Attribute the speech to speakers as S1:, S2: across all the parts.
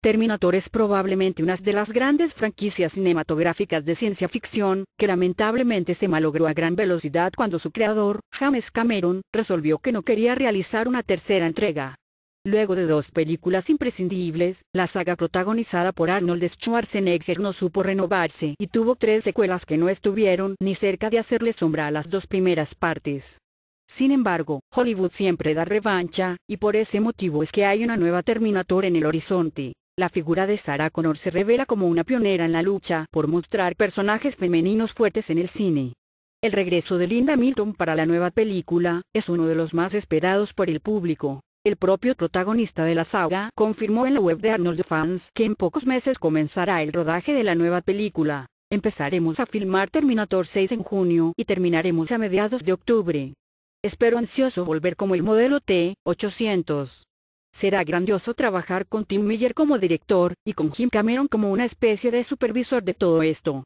S1: Terminator es probablemente una de las grandes franquicias cinematográficas de ciencia ficción, que lamentablemente se malogró a gran velocidad cuando su creador, James Cameron, resolvió que no quería realizar una tercera entrega. Luego de dos películas imprescindibles, la saga protagonizada por Arnold Schwarzenegger no supo renovarse y tuvo tres secuelas que no estuvieron ni cerca de hacerle sombra a las dos primeras partes. Sin embargo, Hollywood siempre da revancha, y por ese motivo es que hay una nueva Terminator en el horizonte. La figura de Sarah Connor se revela como una pionera en la lucha por mostrar personajes femeninos fuertes en el cine. El regreso de Linda Milton para la nueva película, es uno de los más esperados por el público. El propio protagonista de la saga confirmó en la web de Arnold Fans que en pocos meses comenzará el rodaje de la nueva película. Empezaremos a filmar Terminator 6 en junio y terminaremos a mediados de octubre. Espero ansioso volver como el modelo T-800. Será grandioso trabajar con Tim Miller como director, y con Jim Cameron como una especie de supervisor de todo esto.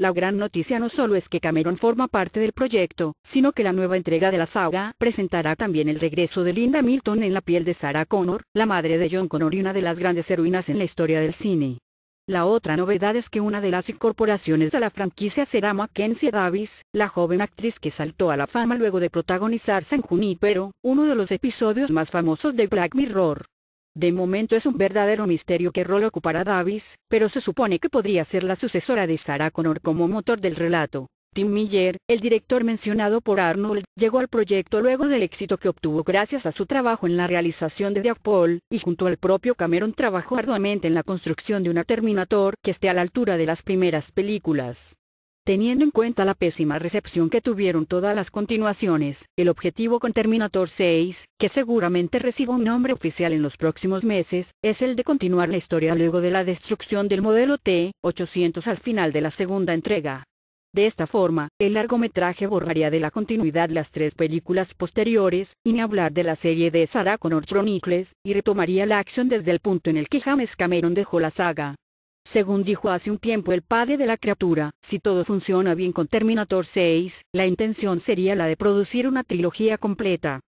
S1: La gran noticia no solo es que Cameron forma parte del proyecto, sino que la nueva entrega de la saga presentará también el regreso de Linda Milton en la piel de Sarah Connor, la madre de John Connor y una de las grandes heroínas en la historia del cine. La otra novedad es que una de las incorporaciones a la franquicia será Mackenzie Davis, la joven actriz que saltó a la fama luego de protagonizar San pero, uno de los episodios más famosos de Black Mirror. De momento es un verdadero misterio qué rol ocupará Davis, pero se supone que podría ser la sucesora de Sarah Connor como motor del relato. Tim Miller, el director mencionado por Arnold, llegó al proyecto luego del éxito que obtuvo gracias a su trabajo en la realización de Deadpool, y junto al propio Cameron trabajó arduamente en la construcción de una Terminator que esté a la altura de las primeras películas. Teniendo en cuenta la pésima recepción que tuvieron todas las continuaciones, el objetivo con Terminator 6, que seguramente reciba un nombre oficial en los próximos meses, es el de continuar la historia luego de la destrucción del modelo T-800 al final de la segunda entrega. De esta forma, el largometraje borraría de la continuidad las tres películas posteriores, y ni hablar de la serie de Sarah Connor Chronicles, y retomaría la acción desde el punto en el que James Cameron dejó la saga. Según dijo hace un tiempo el padre de la criatura, si todo funciona bien con Terminator 6, la intención sería la de producir una trilogía completa.